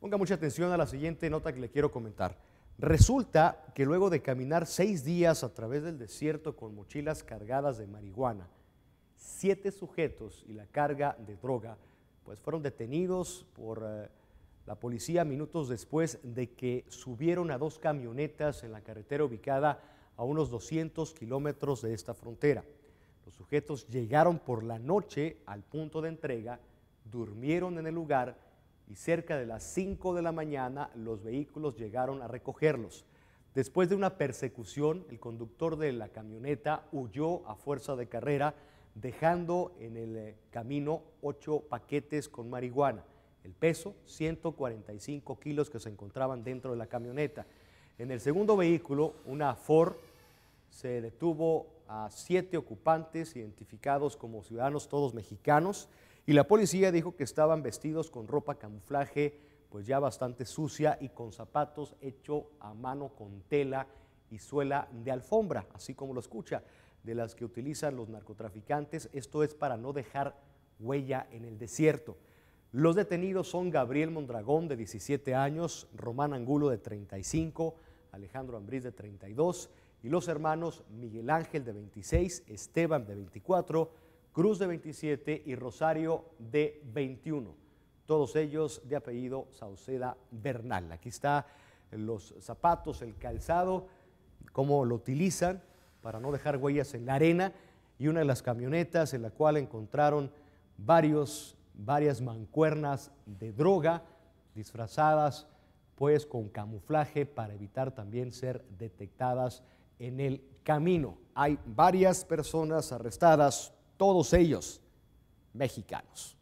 Ponga mucha atención a la siguiente nota que le quiero comentar. Resulta que luego de caminar seis días a través del desierto con mochilas cargadas de marihuana, siete sujetos y la carga de droga, pues fueron detenidos por eh, la policía minutos después de que subieron a dos camionetas en la carretera ubicada a unos 200 kilómetros de esta frontera. Los sujetos llegaron por la noche al punto de entrega, durmieron en el lugar y cerca de las 5 de la mañana los vehículos llegaron a recogerlos. Después de una persecución, el conductor de la camioneta huyó a fuerza de carrera, dejando en el eh, camino ocho paquetes con marihuana. El peso, 145 kilos que se encontraban dentro de la camioneta. En el segundo vehículo, una Ford, se detuvo a siete ocupantes identificados como ciudadanos, todos mexicanos. Y la policía dijo que estaban vestidos con ropa camuflaje, pues ya bastante sucia y con zapatos hecho a mano con tela y suela de alfombra, así como lo escucha, de las que utilizan los narcotraficantes. Esto es para no dejar huella en el desierto. Los detenidos son Gabriel Mondragón, de 17 años, Román Angulo, de 35, Alejandro Ambrís, de 32, y los hermanos Miguel Ángel, de 26, Esteban, de 24, Cruz de 27 y Rosario de 21. Todos ellos de apellido Sauceda Bernal. Aquí está los zapatos, el calzado, cómo lo utilizan para no dejar huellas en la arena y una de las camionetas en la cual encontraron varios, varias mancuernas de droga disfrazadas pues con camuflaje para evitar también ser detectadas en el camino. Hay varias personas arrestadas todos ellos mexicanos.